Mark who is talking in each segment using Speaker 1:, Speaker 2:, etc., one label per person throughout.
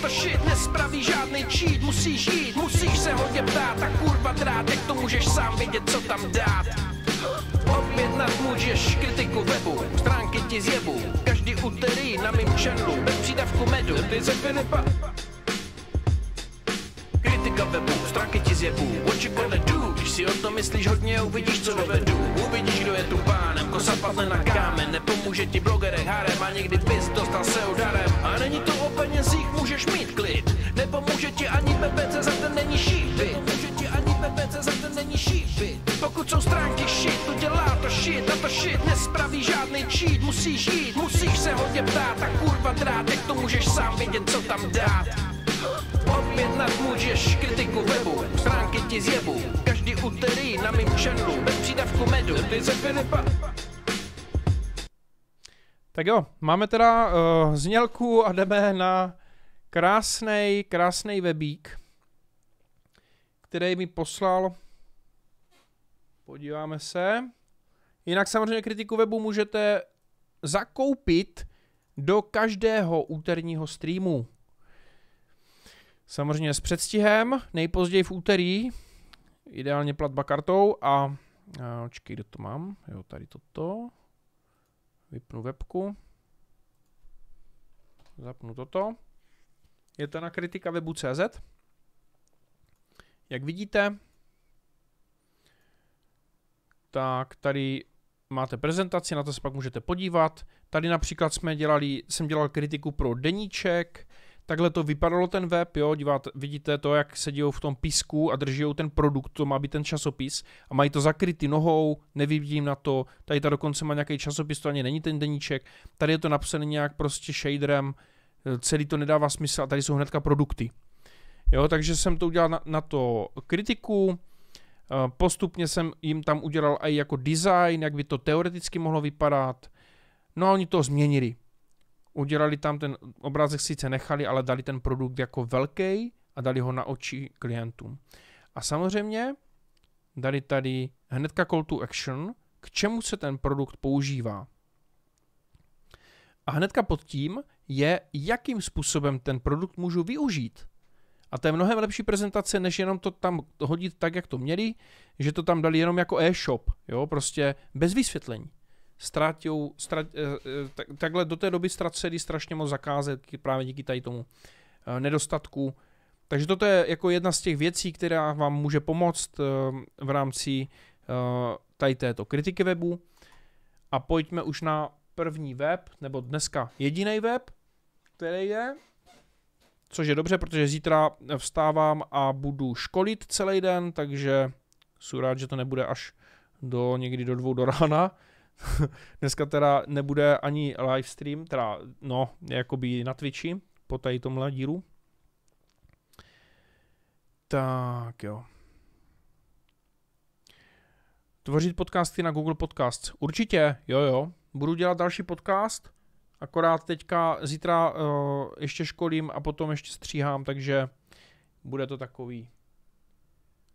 Speaker 1: to shit nespraví žádný čít Musíš jít, musíš se hodně ptát A kurva drát, jak to můžeš sám vědět, co tam dát Objednat můžeš kritiku webu, stránky ti zjebu Každý úterý na mým channelu, bez přídavku medu Ty ze Filipa politika webu, stránky ti zjebů, what you gonna do? Když si o to myslíš hodně, uvidíš, co dovedu. Uvidíš, kdo je tu pánem, kosa padne na kámen, nepomůže ti blogere harem a někdy bys dostal se udarem. A není to o penězích, můžeš mít klid, nepomůže ti ani PPC, za ten není šípy. Nepomůže ti ani PPC, za ten není šípy. Pokud jsou stránky shit, to dělá to shit, a to shit nespraví žádný cheat, musíš jít, musíš se hodně ptát a kurva drát, jak to můžeš sám vidět, co tam dát. Opět nadmůžeš kritiku webu, stránky ti zjebu. Každý úterý na mým channelu, bez přídavku medu, ty ze Filipa. Tak jo, máme teda uh, znělku a jdeme na krásný, krásný webík, který mi poslal. Podíváme se. Jinak samozřejmě kritiku webu můžete zakoupit do každého úterního streamu. Samozřejmě s předstihem, nejpozději v úterý, ideálně platba kartou a, a očkej, kde to mám, jo, tady toto, vypnu webku, zapnu toto, je to na kritika webu.cz, jak vidíte, tak tady máte prezentaci, na to se pak můžete podívat. Tady například jsme dělali, jsem dělal kritiku pro deníček, takhle to vypadalo ten web, jo, díváte, vidíte to, jak sedí v tom písku a drží ten produkt, to má být ten časopis a mají to zakrytý nohou, nevidím na to, tady ta dokonce má nějaký časopis, to ani není ten deníček, tady je to napsané nějak prostě shaderem, celý to nedává smysl a tady jsou hnedka produkty. Jo, takže jsem to udělal na, na to kritiku, eh, postupně jsem jim tam udělal i jako design, jak by to teoreticky mohlo vypadat, no a oni to změnili udělali tam ten obrázek, sice nechali, ale dali ten produkt jako velký a dali ho na oči klientům. A samozřejmě dali tady hnedka call to action, k čemu se ten produkt používá. A hnedka pod tím je, jakým způsobem ten produkt můžu využít. A to je mnohem lepší prezentace, než jenom to tam hodit tak, jak to měli, že to tam dali jenom jako e-shop, jo, prostě bez vysvětlení ztratí, ztrat, eh, eh, tak, takhle do té doby ztraceli strašně moc zakázek právě díky tady tomu eh, nedostatku. Takže toto je jako jedna z těch věcí, která vám může pomoct v rámci tady této kritiky webu. A pojďme už na první web, nebo dneska jediný web, který je, což je dobře, protože zítra vstávám a budu školit celý den, takže jsem rád, že to nebude až do někdy do dvou do rána, Dneska teda nebude ani livestream, teda no, jakoby na Twitchi, po tady tomhle díru. Tak jo. Tvořit podcasty na Google Podcast. Určitě, jo jo. Budu dělat další podcast, akorát teďka zítra uh, ještě školím a potom ještě stříhám, takže bude to takový.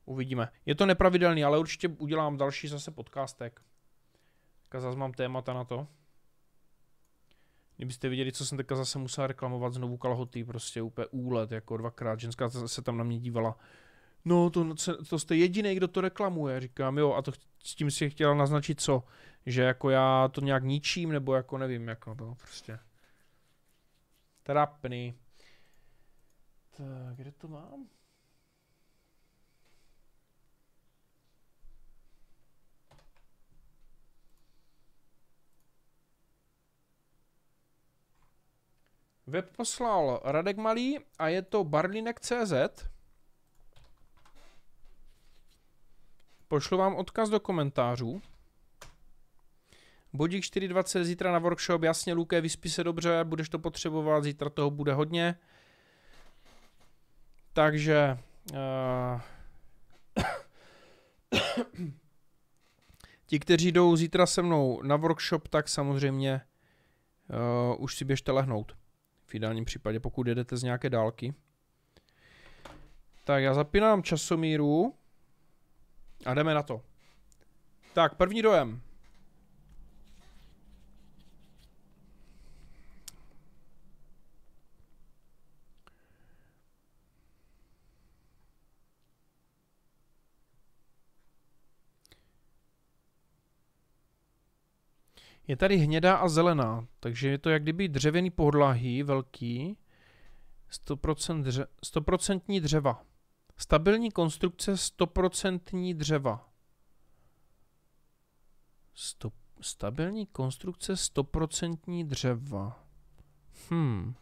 Speaker 1: Uvidíme. Je to nepravidelný, ale určitě udělám další zase podcastek. Teďka zase mám témata na to. Kdybyste viděli, co jsem teďka zase musel reklamovat znovu kalhoty, prostě úplně úlet, jako dvakrát. Ženská se tam na mě dívala. No, to, to jste jediný, kdo to reklamuje, říkám, jo, a to s tím si chtěla naznačit co, že jako já to nějak ničím, nebo jako nevím, jako to no, prostě. Trapný. Tak, kde to mám? Web poslal Radek Malý a je to barlinek.cz. Pošlu vám odkaz do komentářů. Bodík 4.20 zítra na workshop, jasně Luke, vyspí se dobře, budeš to potřebovat, zítra toho bude hodně. Takže... Uh, ti, kteří jdou zítra se mnou na workshop, tak samozřejmě uh, už si běžte lehnout. V ideálním případě, pokud jedete z nějaké dálky. Tak já zapínám časomíru a jdeme na to. Tak, první dojem. Je tady hnědá a zelená, takže je to jak kdyby dřevěný podlahy, velký, 100%, dře, 100% dřeva. Stabilní konstrukce 100% dřeva. Sto, stabilní konstrukce 100% dřeva. Hmm.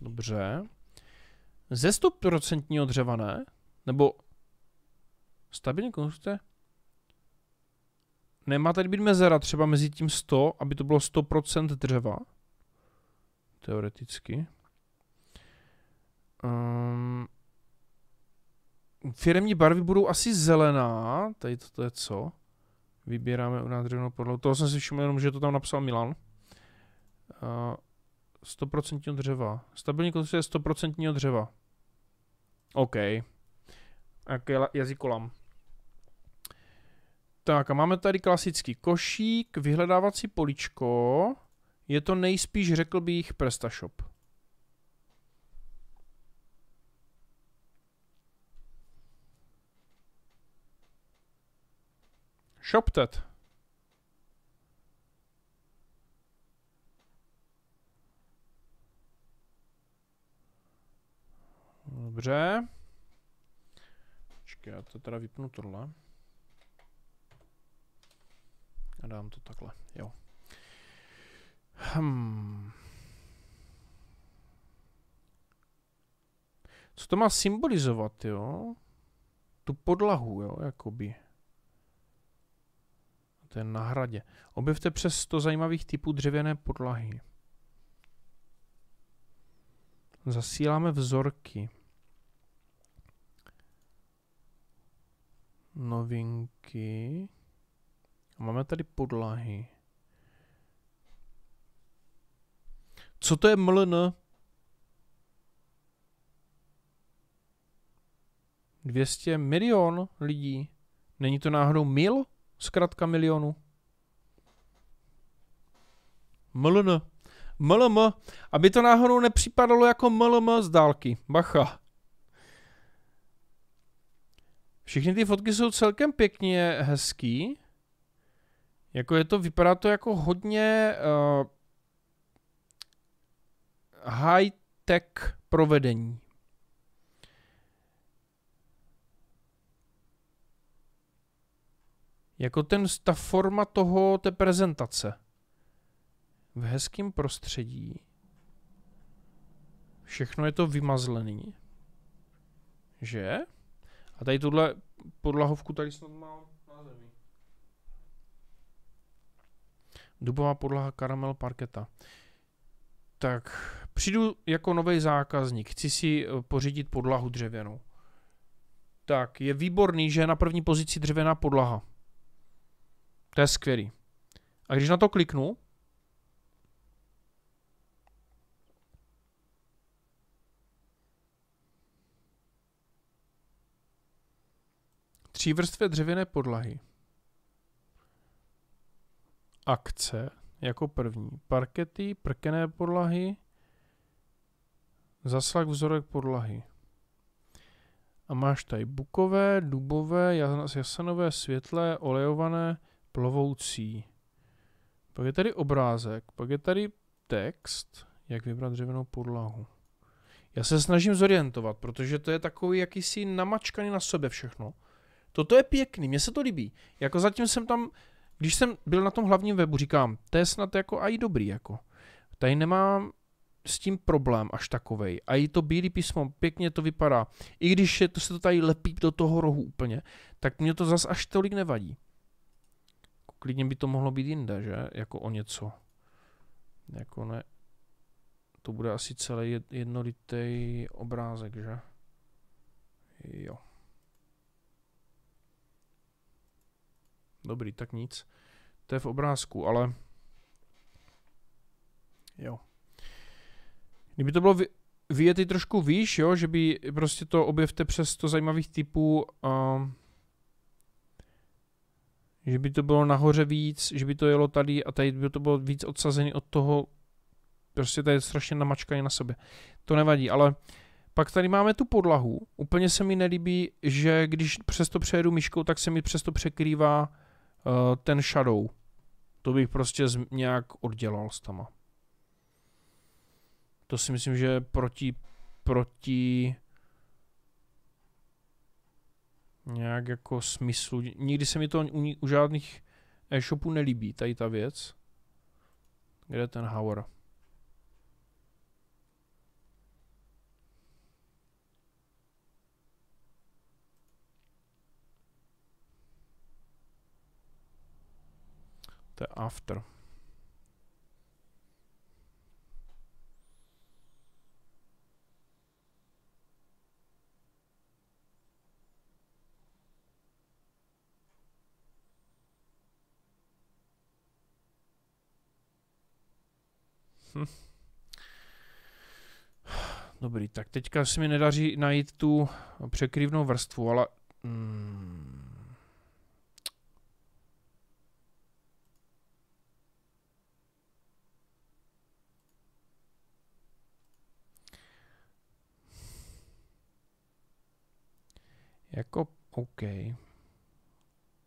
Speaker 1: Dobře. Ze 100% dřeva ne? Nebo stabilní konstrukce nemá tady být mezera třeba mezi tím 100, aby to bylo 100% dřeva? Teoreticky. Um, ehm, firmní barvy budou asi zelená, tady to, to je co? Vybíráme u nás dřevnou podlahu. Toho jsem si všiml jenom, že to tam napsal Milan. Uh, ehm, 100% dřeva. Stabilní konstrukce je 100% dřeva. OK. Jak jazykolam. Tak a máme tady klasický košík, vyhledávací poličko. Je to nejspíš, řekl bych, PrestaShop. ShopTet. Dobře. Počkej, já to teda vypnu tohle a dám to takhle, jo. Hmm. Co to má symbolizovat, jo? Tu podlahu, jo, jakoby. To je na hradě. Objevte přes 100 zajímavých typů dřevěné podlahy. Zasíláme vzorky. Novinky. Máme tady podlahy. Co to je mln? Dvěstě milion lidí. Není to náhodou mil? Zkrátka milionu. Mln. MLM. Aby to náhodou nepřipadalo jako MLM z dálky. Bacha. Všechny ty fotky jsou celkem pěkně hezký. Jako je to, vypadá to jako hodně uh, high-tech provedení. Jako ten, ta forma toho, té prezentace. V hezkém prostředí. Všechno je to vymazlený. Že? A tady tuhle podlahovku tady snad mám Dubová podlaha, karamel, parketa. Tak přijdu jako nový zákazník, chci si eh, pořídit podlahu dřevěnou. Tak, je výborný, že je na první pozici dřevěná podlaha. To je skvělý. A když na to kliknu, třívrstvé dřevěné podlahy akce jako první. Parkety, prkené podlahy, zaslak vzorek podlahy. A máš tady bukové, dubové, jasanové, světlé, olejované, plovoucí. Pak je tady obrázek, pak je tady text, jak vybrat dřevěnou podlahu. Já se snažím zorientovat, protože to je takový jakýsi namačkaný na sobě všechno. Toto je pěkný, mně se to líbí. Jako zatím jsem tam když jsem byl na tom hlavním webu, říkám, to je snad jako i dobrý, jako. Tady nemám s tím problém až takovej. A i to bílý písmo, pěkně to vypadá. I když je, to se to tady lepí do toho rohu úplně, tak mě to zas až tolik nevadí. Klidně by to mohlo být jinde, že? Jako o něco. Jako ne. To bude asi celý jednolitý obrázek, že? Jo. Dobrý, tak nic. To je v obrázku, ale... Jo. Kdyby to bylo vy, trošku výš, jo, že by prostě to objevte přes to zajímavých typů... Uh, že by to bylo nahoře víc, že by to jelo tady a tady by to bylo víc odsazený od toho, prostě to je strašně namačkaný na sobě. To nevadí, ale pak tady máme tu podlahu. Úplně se mi nelíbí, že když přesto přejedu myškou, tak se mi přesto překrývá Eh, ten Shadow. To bych prostě nějak oddělal s tama. To si myslím, že proti, proti nějak jako smyslu. Nikdy se mi to u, u žádných e-shopů nelíbí, tady ta věc. Kde je ten Howard? To je after. Hm. Dobrý, tak teďka se mi nedaří najít tu překrývnou vrstvu, ale... Hmm. Jako, OK.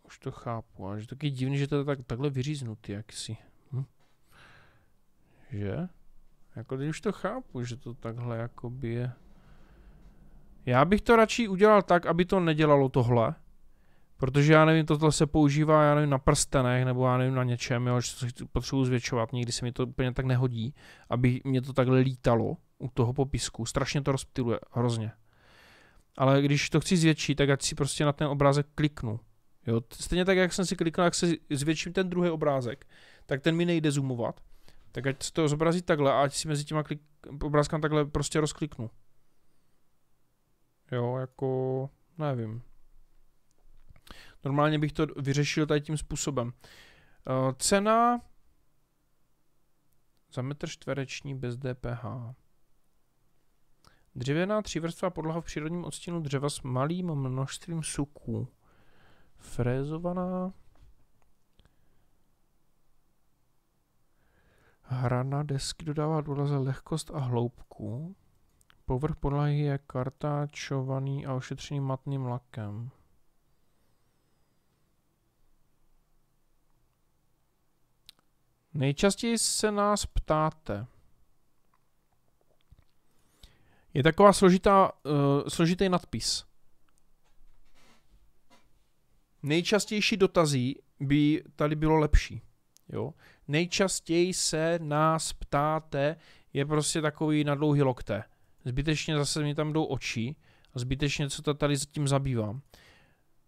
Speaker 1: Už to chápu, ale že taky divný, že to je tak, takhle vyříznutý jaksi. Hm? Že? Jako teď už to chápu, že to takhle jakoby je. Já bych to radši udělal tak, aby to nedělalo tohle. Protože já nevím, tohle se používá, já nevím, na prstenech, nebo já nevím, na něčem, jo, že to potřebuji zvětšovat, nikdy se mi to úplně tak nehodí, aby mě to takhle lítalo u toho popisku. Strašně to rozptiluje, hrozně, ale když to chci zvětšit, tak ať si prostě na ten obrázek kliknu. Jo? Stejně tak, jak jsem si kliknul, jak se zvětším ten druhý obrázek, tak ten mi nejde zoomovat. Tak ať se to zobrazí takhle a ať si mezi těma klik, obrázkama takhle prostě rozkliknu. Jo, jako, nevím. Normálně bych to vyřešil tady tím způsobem. Eh, cena za metr čtvereční bez DPH. Dřevěná třívrstva podlaha v přírodním odstínu dřeva s malým množstvím suků. Frézovaná Hrana desky dodává důraze lehkost a hloubku. Povrch podlahy je kartáčovaný a ošetřený matným lakem. Nejčastěji se nás ptáte. Je taková složitá, uh, složitý nadpis. Nejčastější dotazí by tady bylo lepší. Jo? Nejčastěji se nás ptáte, je prostě takový na dlouhý lokte. Zbytečně zase mi tam jdou oči a zbytečně co to tady zatím zabývám.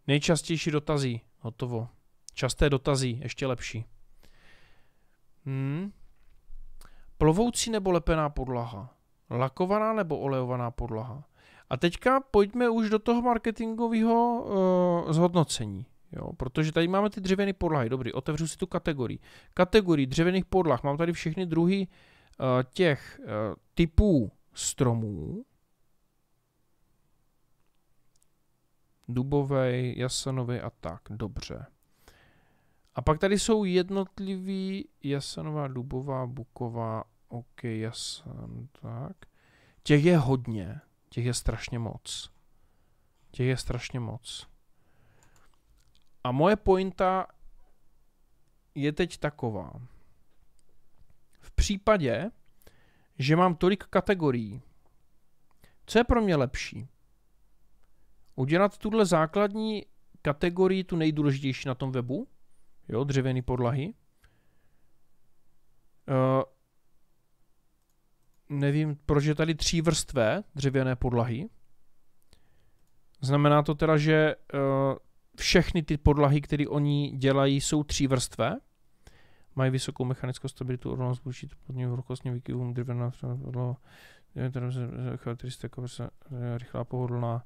Speaker 1: Nejčastější dotazí, hotovo. Časté dotazí, ještě lepší. Hmm. Plovoucí nebo lepená podlaha? Lakovaná nebo olejovaná podlaha? A teďka pojďme už do toho marketingového uh, zhodnocení. Jo, protože tady máme ty dřevěné podlahy. Dobrý, otevřu si tu kategorii. Kategorii dřevěných podlah. Mám tady všechny druhy uh, těch uh, typů stromů. dubové, jasanové a tak. Dobře. A pak tady jsou jednotlivý jasanová, dubová, buková OK, jasem, tak. Těch je hodně, těch je strašně moc. Těch je strašně moc. A moje pointa je teď taková. V případě, že mám tolik kategorií, co je pro mě lepší? Udělat tuhle základní kategorii, tu nejdůležitější na tom webu, jo, dřevěný podlahy, uh, nevím, proč je tady tří vrstvé dřevěné podlahy. Znamená to teda, že eh, všechny ty podlahy, které oni dělají, jsou tří vrstvé. Mají vysokou mechanickou stabilitu, odolnost vůči podním horkostním výkyvům, dřevěná eh, eh, charakteristika, rychlá, pohodlná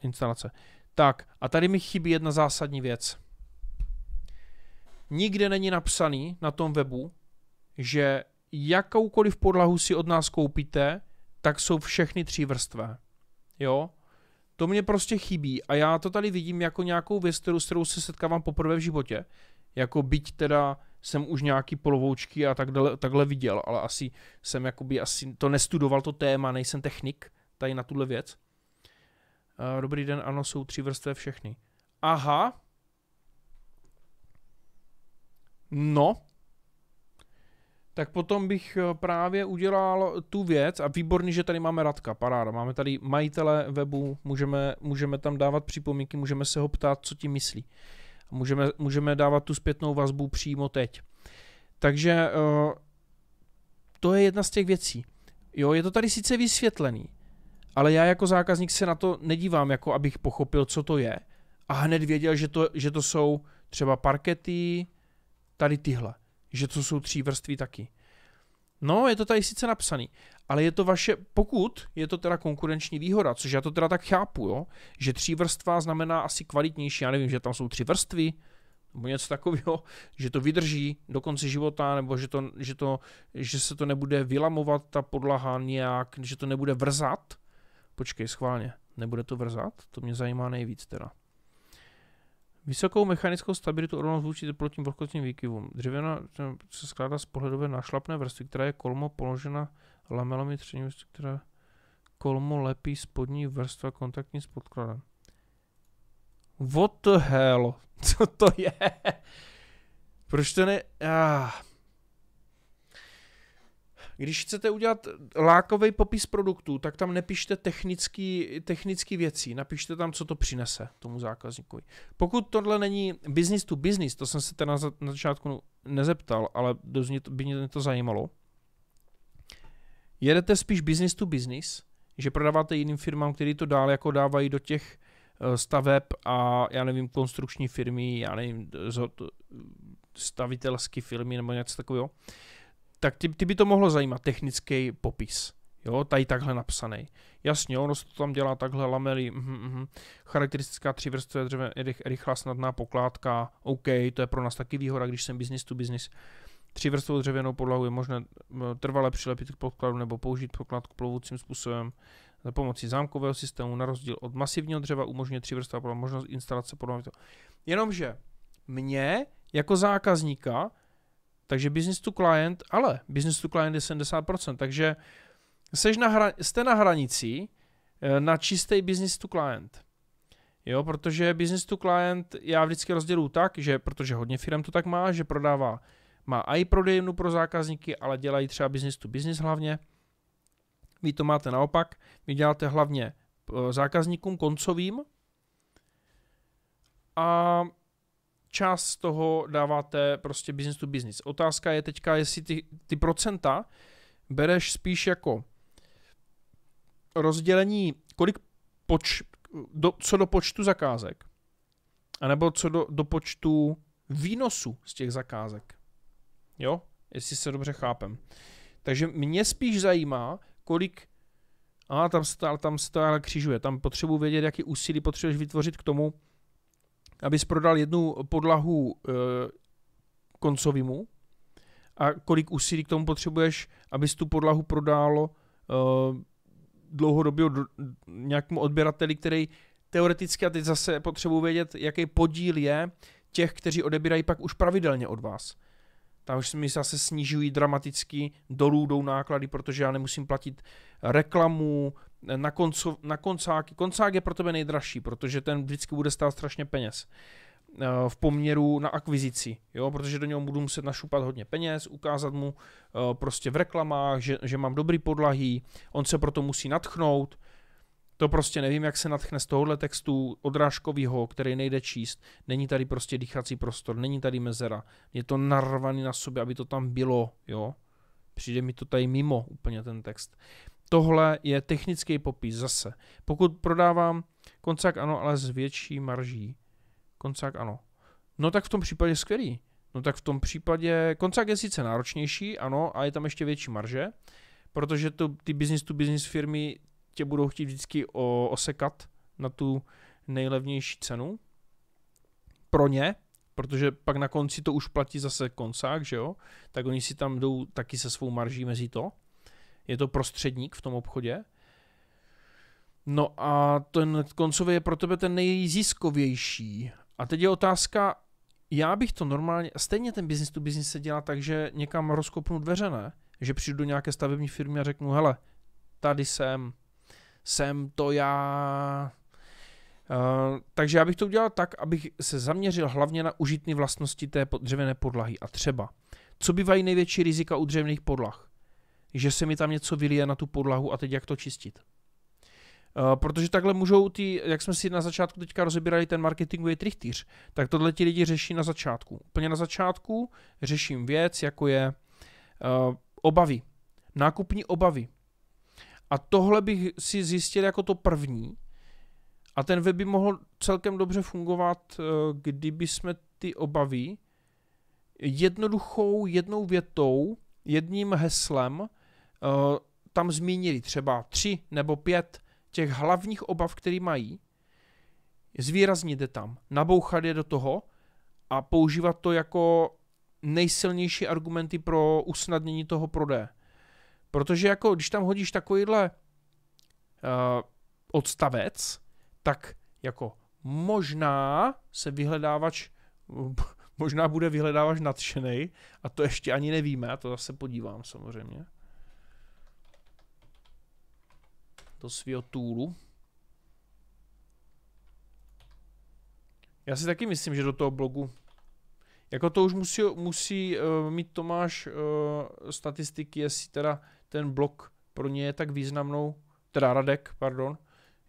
Speaker 1: instalace. Tak, a tady mi chybí jedna zásadní věc. Nikde není napsaný na tom webu, že jakoukoliv podlahu si od nás koupíte, tak jsou všechny tři vrstvé. Jo? To mě prostě chybí a já to tady vidím jako nějakou věc, kterou, s kterou se setkávám poprvé v životě. Jako byť teda jsem už nějaký polovoučky a takhle, takhle viděl, ale asi jsem jakoby, asi to nestudoval to téma, nejsem technik tady na tuhle věc. Eh, dobrý den, ano, jsou tři vrstvé všechny. Aha. No, tak potom bych eh, právě udělal tu věc a výborný, že tady máme Radka, paráda, máme tady majitele webu, můžeme, můžeme tam dávat připomínky, můžeme se ho ptát, co ti myslí. Můžeme, můžeme dávat tu zpětnou vazbu přímo teď. Takže eh, to je jedna z těch věcí. Jo, je to tady sice vysvětlený, ale já jako zákazník se na to nedívám, jako abych pochopil, co to je a hned věděl, že to, že to jsou třeba parkety, tady tyhle že to jsou tří vrství taky. No, je to tady sice napsaný, ale je to vaše, pokud je to teda konkurenční výhoda, což já to teda tak chápu, jo, že tří vrstva znamená asi kvalitnější, já nevím, že tam jsou tři vrstvy, nebo něco takového, že to vydrží do konce života, nebo že, to, že, to, že se to nebude vylamovat ta podlaha nějak, že to nebude vrzat. Počkej, schválně, nebude to vrzat? To mě zajímá nejvíc teda. Vysokou mechanickou stabilitu odolnost vůči teplotním vlhkostním výkyvům. Dřevěna eh, se skládá z pohledové našlapné vrstvy, která je kolmo položena lamelami tření, která kolmo lepí spodní vrstva kontaktní s podkladem. What the hell? Co to je? Proč to ne... Ah. Když chcete udělat lákový popis produktů, tak tam nepište technický, technický věci, napište tam, co to přinese tomu zákazníkovi. Pokud tohle není business to business, to jsem se teda na začátku nezeptal, ale by mě to zajímalo, jedete spíš business to business, že prodáváte jiným firmám, který to dál jako dávají do těch eh, staveb a já nevím, konstrukční firmy, já nevím, stavitelské firmy nebo něco takového tak ty, ty by to mohlo zajímat, technický popis. Jo, tady takhle napsaný. Jasně, ono se to tam dělá takhle, lamely, mm, mm, charakteristická vrstvy, dřeve, rychlá snadná pokládka, OK, to je pro nás taky výhoda, když jsem business to business. Třívrstvou dřevěnou podlahu je možné trvale přilepit k podkladu nebo použít podkladku plovoucím způsobem za pomocí zámkového systému, na rozdíl od masivního dřeva umožňuje vrstva podlahu možnost instalace podlahu. Jenomže mě jako zákazníka takže business to client, ale business to client je 70%, takže seš na hra, jste na hranici eh, na čistý business to client. Jo, protože business to client já vždycky rozděluju tak, že protože hodně firm to tak má, že prodává, má i prodejnu pro zákazníky, ale dělají třeba business to business hlavně. Vy to máte naopak, vy děláte hlavně eh, zákazníkům koncovým a část toho dáváte prostě business to business. Otázka je teďka, jestli ty, ty procenta bereš spíš jako rozdělení, kolik poč, do, co do počtu zakázek, anebo co do, do počtu výnosu z těch zakázek. Jo? Jestli se dobře chápem. Takže mě spíš zajímá, kolik a tam stále, tam ale křižuje. Tam potřebuji vědět, jaký úsilí potřebuješ vytvořit k tomu, abys prodal jednu podlahu e, eh, koncovýmu a kolik úsilí k tomu potřebuješ, abys tu podlahu prodal e, eh, dlouhodobě do, nějakému odběrateli, který teoreticky, a teď zase potřebuji vědět, jaký podíl je těch, kteří odebírají pak už pravidelně od vás ta už mi zase snižují dramaticky, dolů jdou náklady, protože já nemusím platit reklamu, na, konco, na koncáky. Koncák je pro tebe nejdražší, protože ten vždycky bude stát strašně peněz eh, v poměru na akvizici, jo, protože do něho budu muset našupat hodně peněz, ukázat mu eh, prostě v reklamách, že, že mám dobrý podlahy, on se proto musí natchnout, to prostě nevím, jak se natchne z tohohle textu odrážkovýho, který nejde číst. Není tady prostě dýchací prostor, není tady mezera. Je to narvaný na sobě, aby to tam bylo, jo. Přijde mi to tady mimo úplně ten text. Tohle je technický popis zase. Pokud prodávám koncák ano, ale s větší marží. Koncák ano. No tak v tom případě skvělý. No tak v tom případě koncák je sice náročnější, ano, a je tam ještě větší marže, protože to, ty business to business firmy tě budou chtít vždycky o, osekat na tu nejlevnější cenu pro ně, protože pak na konci to už platí zase koncák, že jo, tak oni si tam jdou taky se svou marží mezi to. Je to prostředník v tom obchodě. No a ten koncový je pro tebe ten nejziskovější. A teď je otázka, já bych to normálně, stejně ten business to business se dělá tak, že někam rozkopnu dveře, ne? Že přijdu do nějaké stavební firmy a řeknu, hele, tady jsem, jsem to já. Uh, takže já bych to udělal tak, abych se zaměřil hlavně na užitné vlastnosti té dřevěné podlahy. A třeba, co bývají největší rizika u dřevěných podlah? Že se mi tam něco vylije na tu podlahu a teď jak to čistit? Uh, protože takhle můžou ty, jak jsme si na začátku teďka rozebírali ten marketingový trichtýř, tak tohle ti lidi řeší na začátku. Úplně na začátku řeším věc, jako je uh, obavy, nákupní obavy. A tohle bych si zjistil jako to první. A ten web by mohl celkem dobře fungovat, eh, kdyby jsme ty obavy jednoduchou jednou větou, jedním heslem eh, tam zmínili třeba tři nebo pět těch hlavních obav, které mají, zvýraznit je tam, nabouchat je do toho a používat to jako nejsilnější argumenty pro usnadnění toho prodeje. Protože jako když tam hodíš takovýhle uh, odstavec, tak jako možná se vyhledávač, možná bude vyhledávač nadšený a to ještě ani nevíme, a to zase podívám samozřejmě. Do svého tůlu. Já si taky myslím, že do toho blogu jako to už musí, musí uh, mít Tomáš uh, statistiky, jestli teda ten blok pro ně je tak významnou, teda Radek, pardon,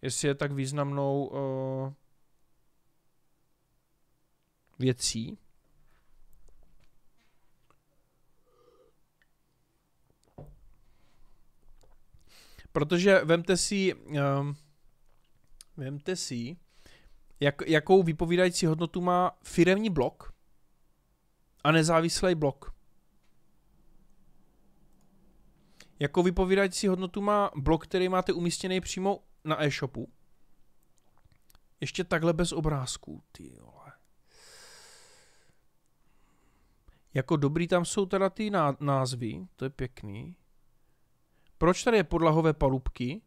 Speaker 1: jestli je tak významnou uh, věcí. Protože vemte si, um, vemte si, jak, jakou vypovídající hodnotu má firemní blok a nezávislý blok. Jako vypovídající hodnotu má blok, který máte umístěný přímo na e-shopu. Ještě takhle bez obrázků, ty vole. Jako dobrý tam jsou teda ty názvy, to je pěkný. Proč tady je podlahové palubky?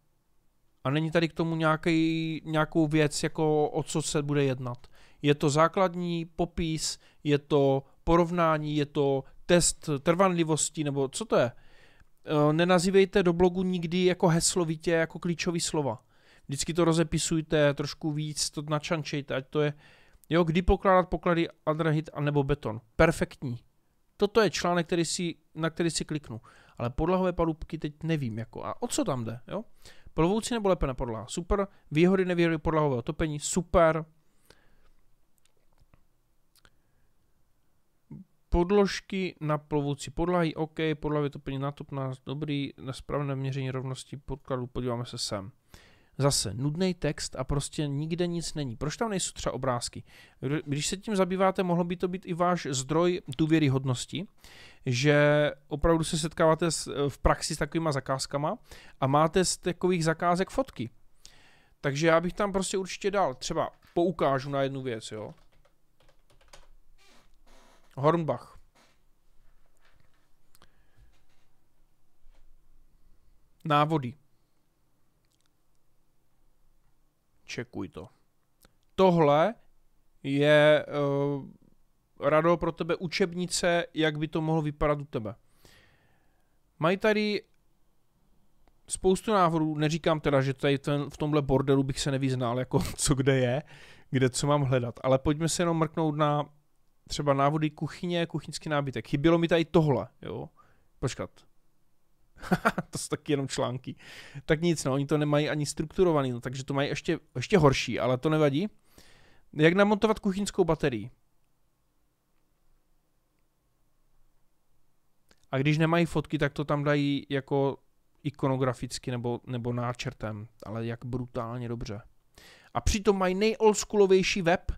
Speaker 1: A není tady k tomu nějaký, nějakou věc, jako o co se bude jednat. Je to základní popis, je to porovnání, je to test trvanlivosti, nebo co to je? Eh, nenazývejte do blogu nikdy jako heslovitě, jako klíčový slova. Vždycky to rozepisujte, trošku víc to načančejte, ať to je, jo, kdy pokládat poklady andrahit nebo beton. Perfektní. Toto je článek, který si, na který si kliknu. Ale podlahové palubky teď nevím, jako, a o co tam jde, jo? Plovoucí nebo na podlaha, super, výhody, nevýhody podlahového topení, super, podložky na plovoucí podlahy, OK, to vytopení natopná, dobrý, na správné měření rovnosti podkladu podíváme se sem. Zase nudný text a prostě nikde nic není. Proč tam nejsou třeba obrázky? Když se tím zabýváte, mohlo by to být i váš zdroj důvěryhodnosti, že opravdu se setkáváte s, v praxi s takovými zakázkama a máte z takových zakázek fotky. Takže já bych tam prostě určitě dal. Třeba poukážu na jednu věc, jo. Hornbach. Návody. Čekuj to. Tohle je, uh, Rado, pro tebe učebnice, jak by to mohlo vypadat u tebe. Mají tady spoustu návodů, neříkám teda, že tady ten, v tomhle bordelu bych se nevyznal, jako co kde je, kde co mám hledat, ale pojďme se jenom mrknout na třeba návody kuchyně, kuchyňský nábytek. Chybělo mi tady tohle, jo. Počkat. to jsou taky jenom články. Tak nic, no, oni to nemají ani strukturovaný, no, takže to mají ještě, ještě horší, ale to nevadí. Jak namontovat kuchyňskou baterii? A když nemají fotky, tak to tam dají jako ikonograficky nebo, nebo náčrtem, ale jak brutálně dobře. A přitom mají nejoldschoolovější web,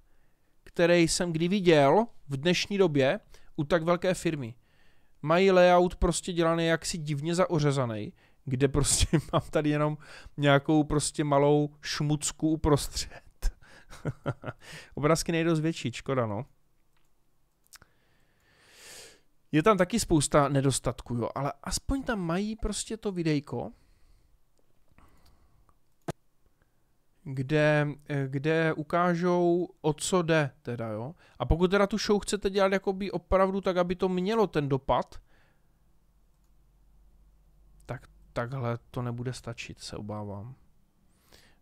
Speaker 1: který jsem kdy viděl v dnešní době u tak velké firmy. Mají layout prostě dělaný jaksi divně zaořezaný, kde prostě mám tady jenom nějakou prostě malou šmucku uprostřed. Obrázky nejdou zvětšit, škoda no. Je tam taky spousta nedostatků, jo, ale aspoň tam mají prostě to videjko, kde, eh, kde ukážou, o co jde teda, jo. A pokud teda tu show chcete dělat jakoby opravdu tak, aby to mělo ten dopad, tak takhle to nebude stačit, se obávám. video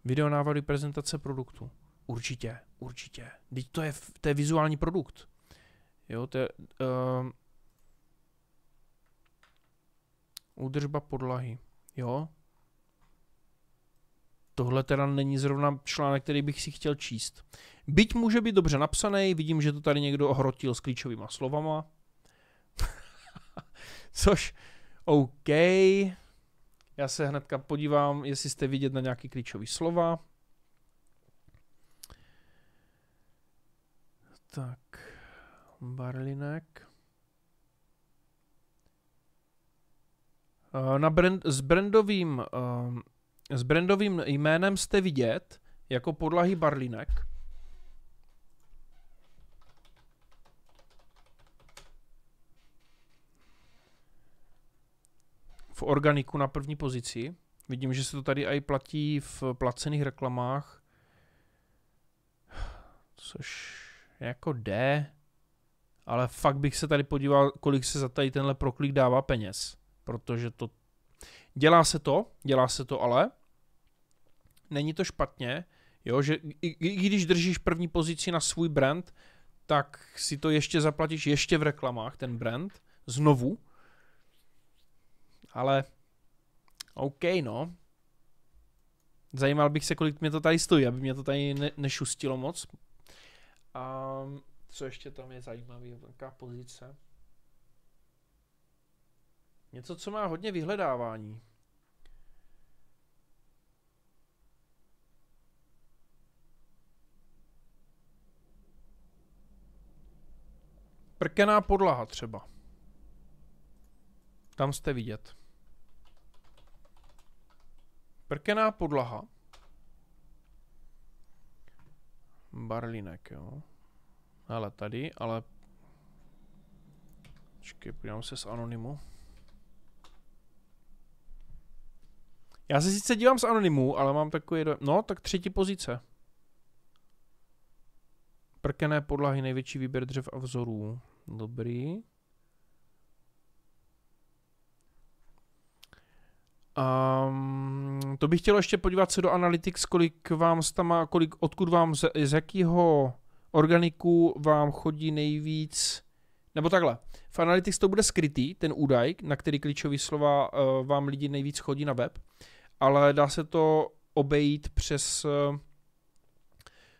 Speaker 1: Videonávody prezentace produktu. Určitě, určitě. Teď to je, to je vizuální produkt. Jo, to je... Uh, údržba podlahy. Jo, tohle teda není zrovna článek, který bych si chtěl číst. Byť může být dobře napsaný, vidím, že to tady někdo ohrotil s klíčovými slovama. Což, OK. Já se hnedka podívám, jestli jste vidět na nějaký klíčový slova. Tak, barlinek. Eh, na brand, s brandovým um, s brandovým jménem jste vidět jako podlahy barlinek. V organiku na první pozici. Vidím, že se to tady i platí v placených reklamách. Což jako jde. Ale fakt bych se tady podíval, kolik se za tady tenhle proklik dává peněz. Protože to... Dělá se to, dělá se to ale není to špatně, jo, že i, i když držíš první pozici na svůj brand, tak si to ještě zaplatíš ještě v reklamách, ten brand, znovu. Ale OK, no. Zajímal bych se, kolik mě to tady stojí, aby mě to tady ne- nešustilo moc. A co ještě tam je zajímavé, velká pozice. Něco, co má hodně vyhledávání. Prkená podlaha třeba. Tam jste vidět. Prkená podlaha. Barlinek, jo. Ale tady, ale... Počkej, podívám se z anonymu. Já se sice dívám z anonymu, ale mám takový... Do... No, tak třetí pozice. Prkené podlahy, největší výběr dřev a vzorů. Dobrý. Um, to bych chtěl ještě podívat se do Analytics, kolik vám stama, kolik, odkud vám, z, z jakého organiku vám chodí nejvíc, nebo takhle, v Analytics to bude skrytý, ten údaj, na který klíčový slova uh, vám lidi nejvíc chodí na web, ale dá se to obejít přes uh,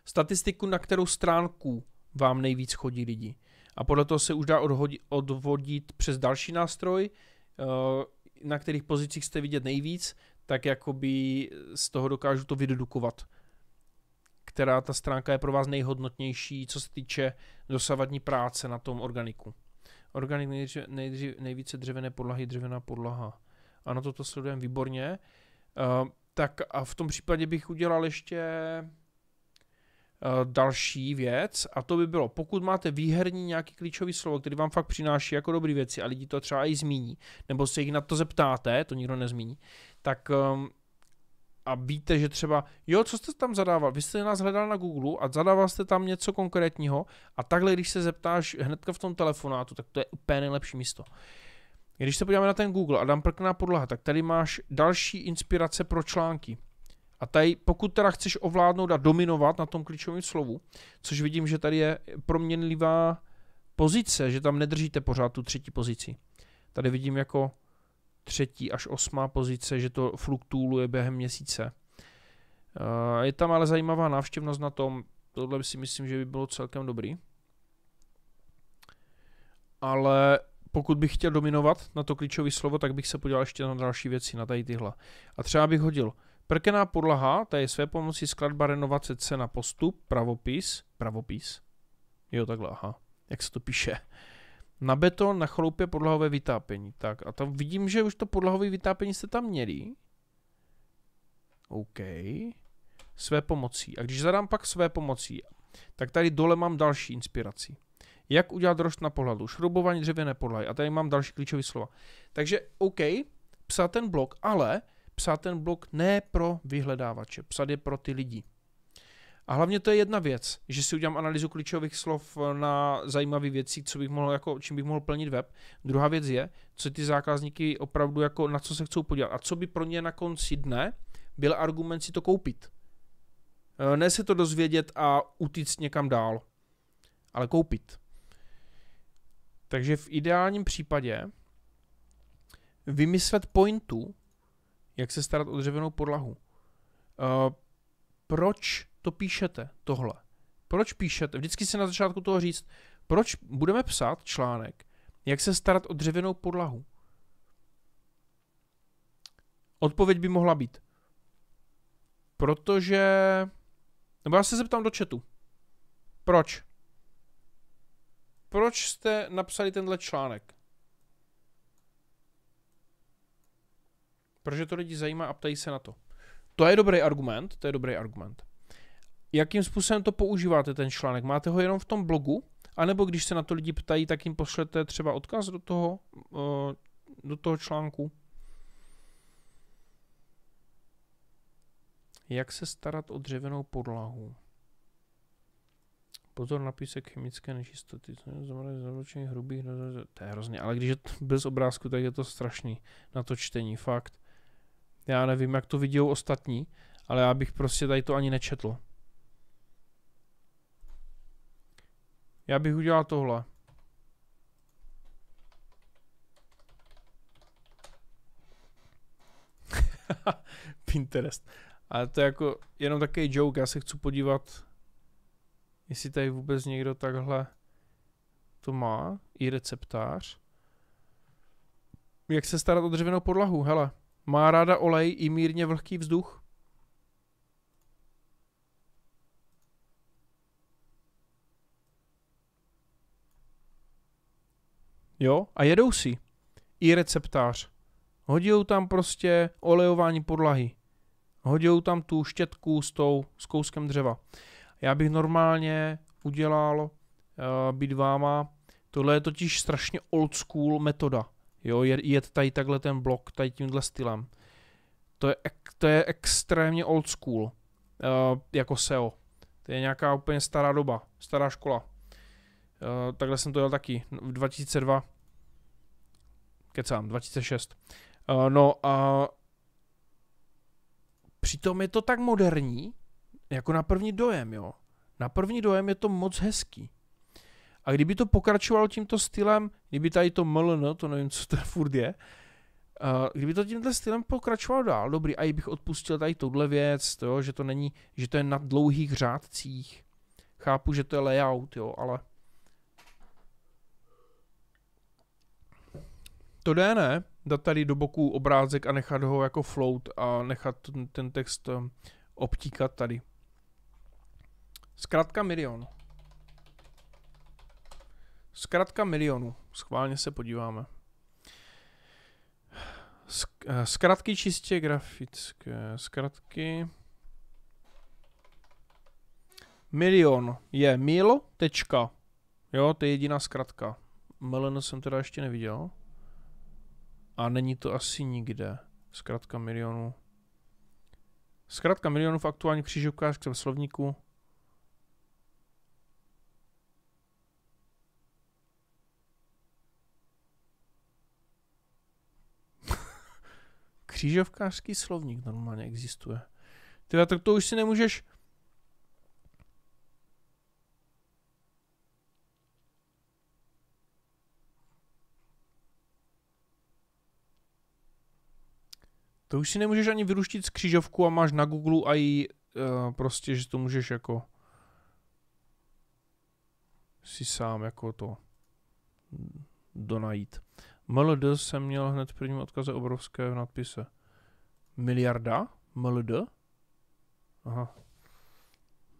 Speaker 1: statistiku, na kterou stránku vám nejvíc chodí lidi. A podle toho se už dá odvodit přes další nástroj, eh, na kterých pozicích jste vidět nejvíc, tak jakoby z toho dokážu to vydedukovat. Která ta stránka je pro vás nejhodnotnější, co se týče dosavadní práce na tom organiku. Organik nejdřív, nejdřív, nejvíce dřevěné podlahy, dřevěná podlaha. Ano, toto sledujeme výborně. Uh, tak a v tom případě bych udělal ještě Eh, další věc a to by bylo, pokud máte výherní nějaký klíčový slovo, který vám fakt přináší jako dobrý věci a lidi to třeba i zmíní, nebo se jich na to zeptáte, to nikdo nezmíní, tak ehm, a víte, že třeba, jo, co jste tam zadával, vy jste nás hledal na Google a zadával jste tam něco konkrétního a takhle, když se zeptáš hnedka v tom telefonátu, tak to je úplně nejlepší místo. Když se podíváme na ten Google a dám prkná podlaha, tak tady máš další inspirace pro články. A tady, pokud teda chceš ovládnout a dominovat na tom klíčovém slovu, což vidím, že tady je proměnlivá pozice, že tam nedržíte pořád tu třetí pozici. Tady vidím jako třetí až osmá pozice, že to fluktuuje během měsíce. Eh, je tam ale zajímavá návštěvnost na tom, tohle si myslím, že by bylo celkem dobrý. Ale pokud bych chtěl dominovat na to klíčové slovo, tak bych se podíval ještě na další věci, na tady tyhle. A třeba bych hodil Prkená podlaha, ta je své pomocí skladba renovace cena postup, pravopis, pravopis, jo takhle, aha, jak se to píše. Na beton, na chloupě podlahové vytápění. Tak a tam vidím, že už to podlahové vytápění jste tam měli. OK. Své pomocí. A když zadám pak své pomocí, tak tady dole mám další inspiraci. Jak udělat rost na pohladu, Šrubování dřevěné podlahy. A tady mám další klíčové slova. Takže OK, psát ten blok, ale psát ten blog ne pro vyhledávače, psát je pro ty lidi. A hlavně to je jedna věc, že si udělám analýzu klíčových slov na zajímavé věci, co bych mohl, jako, čím bych mohl plnit web. Druhá věc je, co ty zákazníky opravdu jako na co se chcou podívat a co by pro ně na konci dne byl argument si to koupit. E, ne se to dozvědět a utíct někam dál, ale koupit. Takže v ideálním případě vymyslet pointu, jak se starat o dřevěnou podlahu. Uh, proč to píšete, tohle? Proč píšete? Vždycky si na začátku toho říct, proč budeme psát článek, jak se starat o dřevěnou podlahu? Odpověď by mohla být. Protože... Nebo já se zeptám do chatu. Proč? Proč jste napsali tenhle článek? Protože to lidi zajímá a ptají se na to. To je dobrý argument, to je dobrý argument. Jakým způsobem to používáte, ten článek? Máte ho jenom v tom blogu? A nebo když se na to lidi ptají, tak jim pošlete třeba odkaz do toho, eh, do toho článku? Jak se starat o dřevěnou podlahu? Pozor na písek chemické nečistoty. Zamrazení hrubých. To je hrozně. Ale když je to bez obrázku, tak je to strašný na to čtení. Fakt. Já nevím, jak to vidějí ostatní, ale já bych prostě tady to ani nečetl. Já bych udělal tohle. Pinterest. Ale to je jako jenom takový joke, já se chci podívat, jestli tady vůbec někdo takhle to má, i receptář. Jak se starat o dřevěnou podlahu, hele. Má ráda olej i mírně vlhký vzduch? Jo, a jedou si. I receptář. Hodil tam prostě olejování podlahy. Hodil tam tu štětku s, tou, s kouskem dřeva. Já bych normálně udělal uh, váma. Tohle je totiž strašně old school metoda. Jo, jet tady takhle ten blok, tady tímhle stylem. To je, to je extrémně old school, uh, jako SEO. To je nějaká úplně stará doba, stará škola. Uh, takhle jsem to dělal taky, v 2002, kecám, 2006. Uh, eh, no a přitom je to tak moderní, jako na první dojem, jo. Na první dojem je to moc hezký. A kdyby to pokračovalo tímto stylem, kdyby tady to MLN, to nevím, co to furt je, kdyby to tímto stylem pokračovalo dál, dobrý, a i bych odpustil tady tuhle věc, to jo, že to není, že to je na dlouhých řádcích. Chápu, že to je layout, jo, ale... To jde, ne? Dát tady do boku obrázek a nechat ho jako float a nechat ten text um, obtíkat tady. Zkrátka milion. Zkratka milionu. Schválně se podíváme. Eh, zkratky čistě grafické. Zkratky. Milion je mil, tečka. Jo, to je jediná zkratka. Milion jsem teda ještě neviděl. A není to asi nikde. Zkratka milionů. Zkratka milionů v aktuální příživkách v slovníku křížovkářský slovník normálně existuje. Teda tak to už si nemůžeš... To už si nemůžeš ani vyruštit z křížovku a máš na Google a i uh, prostě, že to můžeš jako si sám jako to donajít. MLD jsem měl hned v prvním odkaze obrovské v nadpise miliarda, MLD. Aha.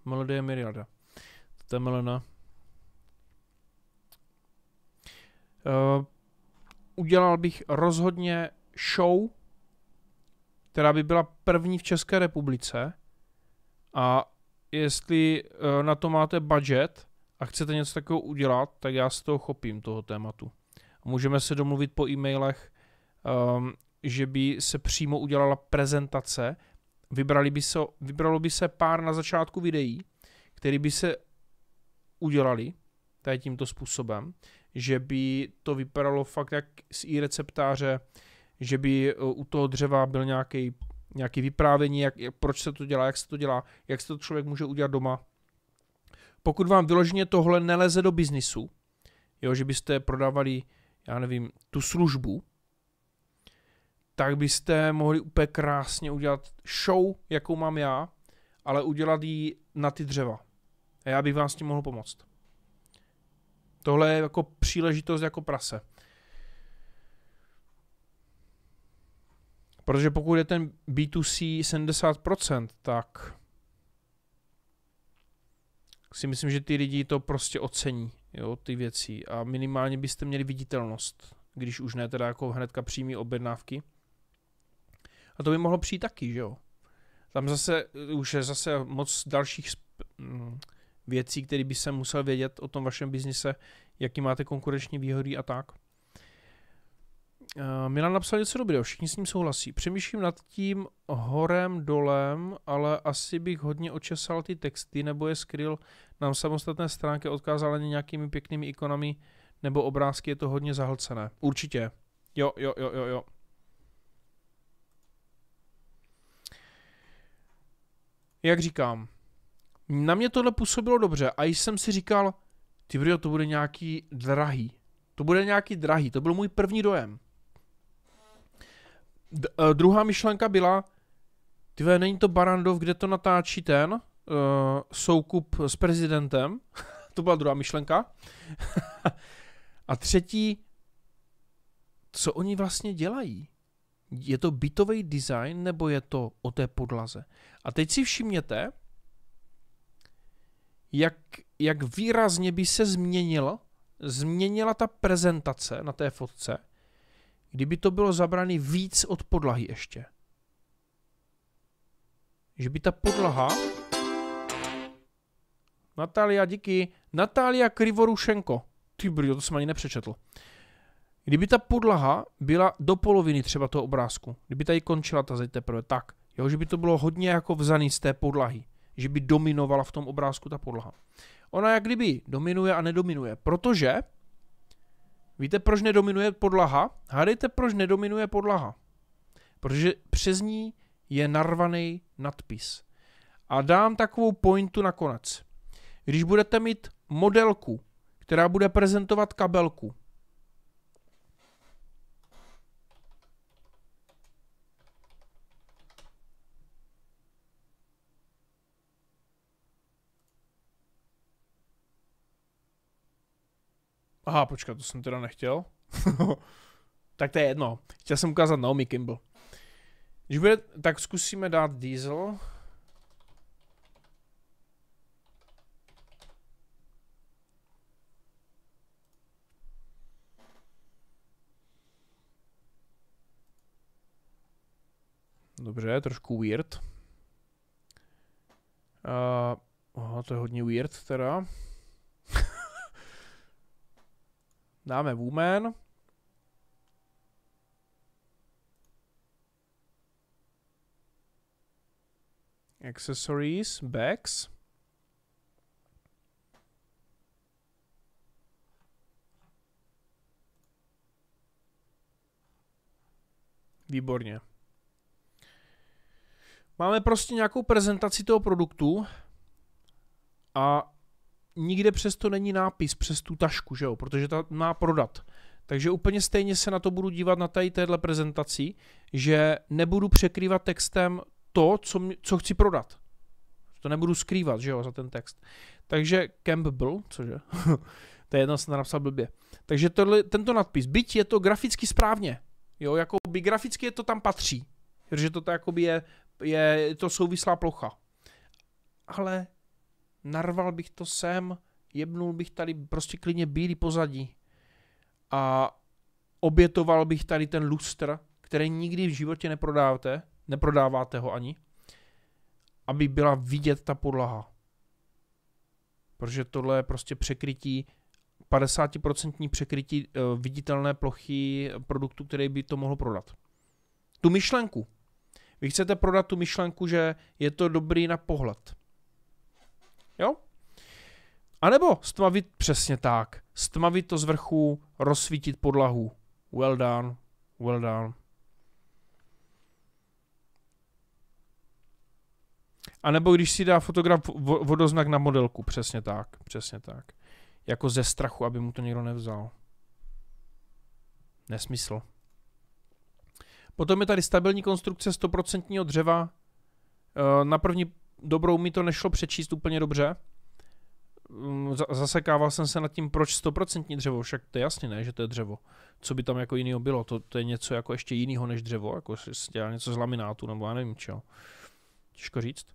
Speaker 1: MLD je miliarda. To je Melena. Uh, udělal bych rozhodně show, která by byla první v České republice a jestli uh, na to máte budget a chcete něco takového udělat, tak já se toho chopím toho tématu. Můžeme se domluvit po e-mailech, um, že by se přímo udělala prezentace, vybrali by se, vybralo by se pár na začátku videí, které by se udělali tady tímto způsobem, že by to vypadalo fakt jak z e-receptáře, že by e, u toho dřeva byl nějaký nějaký vyprávění, jak, jak, proč se to dělá, jak se to dělá, jak se to člověk může udělat doma. Pokud vám vyloženě tohle neleze do biznisu, jo, že byste prodávali, já nevím, tu službu, tak byste mohli úplně krásně udělat show, jakou mám já, ale udělat ji na ty dřeva. A já bych vám s tím mohl pomoct. Tohle je jako příležitost jako prase. Protože pokud je ten B2C 70%, tak si myslím, že ty lidi to prostě ocení, jo, ty věci. A minimálně byste měli viditelnost, když už ne teda jako hnedka přímý objednávky. A to by mohlo přijít taky, že jo? Tam zase eh, už je zase moc dalších mm, věcí, které by se musel vědět o tom vašem biznise, jaký máte konkurenční výhody a tak. Eh, Milan napsal něco dobrého, všichni s ním souhlasí. Přemýšlím nad tím horem dolem, ale asi bych hodně očesal ty texty nebo je skryl nám samostatné stránky, odkázal jen nějakými pěknými ikonami nebo obrázky, je to hodně zahlcené. Určitě. Jo, jo, jo, jo, jo. jak říkám, na mě tohle působilo dobře a jsem si říkal, ty brio, to bude nějaký drahý. To bude nějaký drahý, to byl můj první dojem. D- e, druhá myšlenka byla, ty není to Barandov, kde to natáčí ten uh, soukup s prezidentem. to byla druhá myšlenka. a třetí, co oni vlastně dělají? Je to bytový design nebo je to o té podlaze? A teď si všimněte, jak, jak výrazně by se změnilo, změnila ta prezentace na té fotce, kdyby to bylo zabrany víc od podlahy ještě. Že by ta podlaha... Natália, díky. Natália Krivorušenko. Ty brdo, to jsem ani nepřečetl. Kdyby ta podlaha byla do poloviny třeba toho obrázku, kdyby tady končila ta zeď teprve tak, jo, že by to bylo hodně jako vzaný z té podlahy, že by dominovala v tom obrázku ta podlaha. Ona jak kdyby dominuje a nedominuje, protože víte, proč nedominuje podlaha? Hádejte, proč nedominuje podlaha. Protože přes ní je narvaný nadpis. A dám takovou pointu nakonec. Když budete mít modelku, která bude prezentovat kabelku, Aha, počkat, to jsem teda nechtěl. tak to je jedno. Chtěl jsem ukázat Naomi Kimball. Když bude, tak zkusíme dát diesel. Dobře, trošku weird. Uh, aha, to je hodně weird teda. Dáme woman. Accessories, bags. Výborně. Máme prostě nějakou prezentaci toho produktu a nikde přesto není nápis přes tu tašku, že jo? protože ta má prodat. Takže úplně stejně se na to budu dívat na tady téhle prezentaci, že nebudu překrývat textem to, co, mě, co chci prodat. To nebudu skrývat, že jo, za ten text. Takže Campbell, cože? to je jedno, jsem napsal blbě. Takže tohle, tento nadpis, byť je to graficky správně, jo, jako by graficky je to tam patří, protože to to je, je to souvislá plocha. Ale narval bych to sem, jebnul bych tady prostě klidně bílý pozadí a obětoval bych tady ten lustr, který nikdy v životě neprodáváte, neprodáváte ho ani, aby byla vidět ta podlaha. Protože tohle je prostě překrytí, 50% překrytí eh, viditelné plochy produktu, který by to mohl prodat. Tu myšlenku. Vy chcete prodat tu myšlenku, že je to dobrý na pohled. Jo? A nebo stmavit přesně tak. Stmavit to z vrchu, rozsvítit podlahu. Well done, well done. A nebo když si dá fotograf vodoznak na modelku, přesně tak, přesně tak. Jako ze strachu, aby mu to někdo nevzal. Nesmysl. Potom je tady stabilní konstrukce 100% dřeva. Eh, na první dobrou mi to nešlo přečíst úplně dobře. Mm, zasekával jsem se nad tím, proč stoprocentní dřevo, však to je jasný, ne, že to je dřevo. Co by tam jako jiného bylo, to, to je něco jako ještě jiného než dřevo, jako něco z laminátu nebo já nevím čeho. Těžko říct.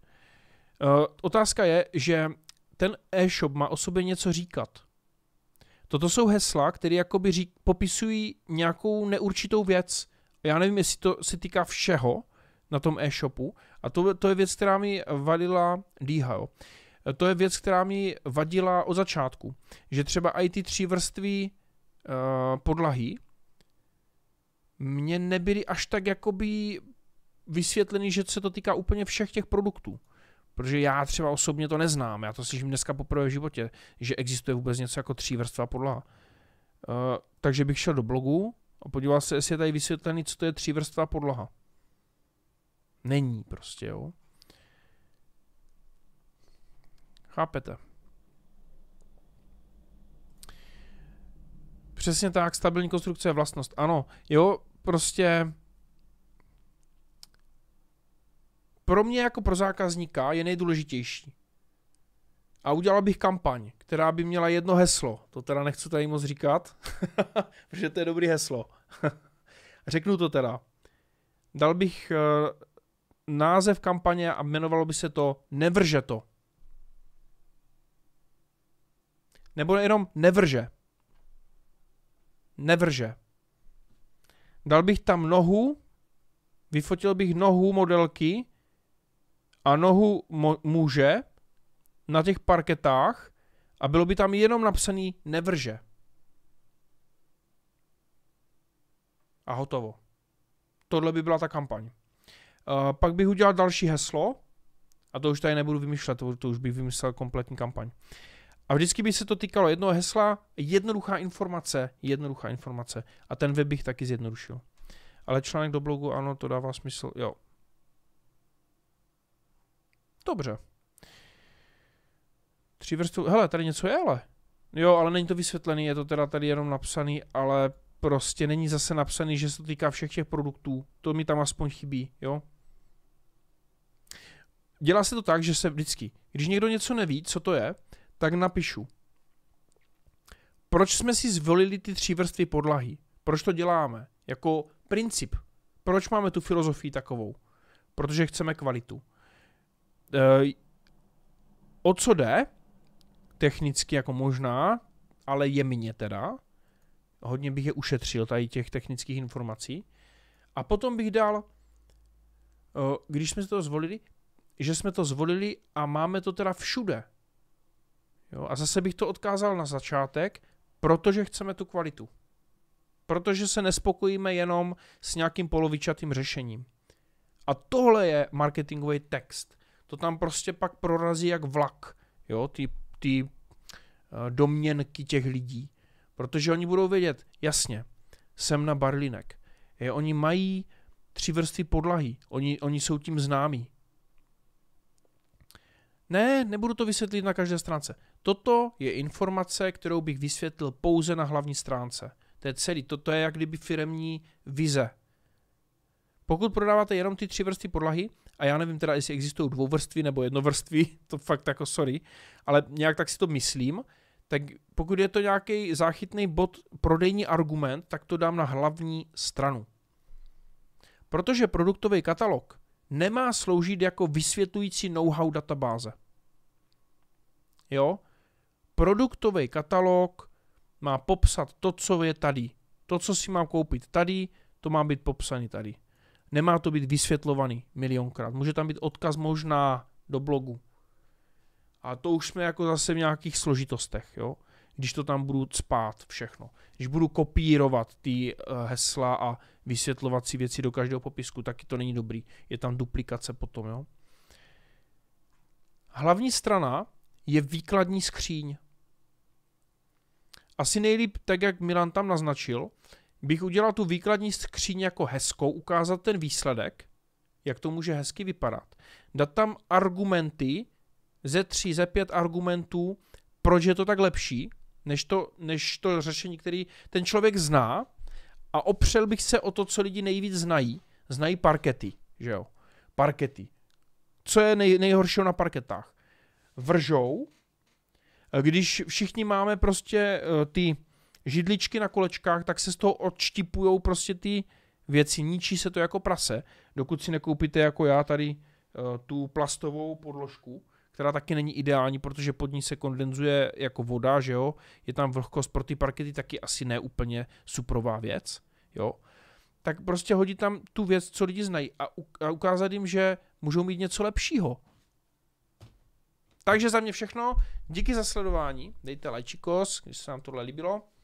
Speaker 1: Uh, otázka je, že ten e-shop má o sobě něco říkat. Toto jsou hesla, které jakoby řík, popisují nějakou neurčitou věc. Já nevím, jestli to se týká všeho na tom e-shopu, a to, to je věc, která mi vadila dýha. Jo. To je věc, která mi vadila od začátku. Že třeba i ty tři vrstvy uh, podlahy mě nebyly až tak jakoby vysvětleny, že se to týká úplně všech těch produktů. Protože já třeba osobně to neznám, já to slyším dneska poprvé v životě, že existuje vůbec něco jako tří vrstva podlaha. Uh, takže bych šel do blogu a podíval se, jestli je tady vysvětlený, co to je tří vrstva podlaha. Není prostě, jo. Chápete? Přesně tak, stabilní konstrukce je vlastnost. Ano, jo, prostě... Pro mě jako pro zákazníka je nejdůležitější. A udělal bych kampaň, která by měla jedno heslo. To teda nechci tady moc říkat, protože to je dobrý heslo. Řeknu to teda. Dal bych eh, název kampaně a jmenovalo by se to Nevrže to. Nebo jenom Nevrže. Nevrže. Dal bych tam nohu, vyfotil bych nohu modelky a nohu mo- muže na těch parketách a bylo by tam jenom napsaný Nevrže. A hotovo. Tohle by byla ta kampaň pak bych udělal další heslo, a to už tady nebudu vymýšlet, to, to už bych vymyslel kompletní kampaň. A vždycky by se to týkalo jednoho hesla, jednoduchá informace, jednoduchá informace. A ten web bych taky zjednodušil. Ale článek do blogu, ano, to dává smysl, jo. Dobře. Tři vrstvy, hele, tady něco je, ale. Jo, ale není to vysvětlený, je to teda tady jenom napsaný, ale prostě není zase napsaný, že se to týká všech těch produktů. To mi tam aspoň chybí, jo dělá se to tak, že se vždycky, když někdo něco neví, co to je, tak napíšu. Proč jsme si zvolili ty tři vrstvy podlahy? Proč to děláme? Jako princip. Proč máme tu filozofii takovou? Protože chceme kvalitu. E, o co jde? Technicky jako možná, ale jemně teda. Hodně bych je ušetřil tady těch technických informací. A potom bych dal, e, když jsme to zvolili, že jsme to zvolili a máme to teda všude. Jo, a zase bych to odkázal na začátek, protože chceme tu kvalitu. Protože se nespokojíme jenom s nějakým polovičatým řešením. A tohle je marketingový text. To tam prostě pak prorazí jak vlak, jo, ty, ty eh, domněnky těch lidí. Protože oni budou vědět, jasně, jsem na barlinek. Je, oni mají tři vrstvy podlahy, oni, oni jsou tím známí. Ne, nebudu to vysvětlit na každé stránce. Toto je informace, kterou bych vysvětlil pouze na hlavní stránce. To je celý. Toto je jak kdyby firemní vize. Pokud prodáváte jenom ty tři vrstvy podlahy, a já nevím teda, jestli existují dvouvrstvy nebo jednovrstvy, to fakt jako sorry, ale nějak tak si to myslím, tak pokud je to nějaký záchytný bod, prodejní argument, tak to dám na hlavní stranu. Protože produktový katalog nemá sloužit jako vysvětlující know-how databáze. Jo? Produktový katalog má popsat to, co je tady. To, co si mám koupit tady, to má být popsaný tady. Nemá to být vysvětlovaný milionkrát. Může tam být odkaz možná do blogu. A to už jsme jako zase v nějakých složitostech, jo? když to tam budu spát všechno. Když budu kopírovat ty eh, hesla a vysvětlovací věci do každého popisku, taky to není dobrý. Je tam duplikace potom, jo. Hlavní strana je výkladní skříň. Asi nejlíp, tak jak Milan tam naznačil, bych udělal tu výkladní skříň jako hezkou, ukázat ten výsledek, jak to může hezky vypadat. Dát tam argumenty, ze tří, ze pět argumentů, proč je to tak lepší, než to, než to řešení, který ten člověk zná, a opřel bych se o to, co lidi nejvíc znají. Znají parkety, že jo? Parkety. Co je nej, nejhoršího na parketách? Vržou, když všichni máme prostě eh, ty židličky na kolečkách, tak se z toho odštipujou prostě ty věci, ničí se to jako prase, dokud si nekoupíte jako já tady eh, tu plastovou podložku, která taky není ideální, protože pod ní se kondenzuje jako voda, že jo, je tam vlhkost pro ty parkety taky asi neúplně suprová věc jo, tak prostě hodit tam tu věc, co lidi znají a, a ukázat jim, že můžou mít něco lepšího. Takže za mě všechno. Díky za sledování. Dejte lajčikos, když se vám tohle líbilo.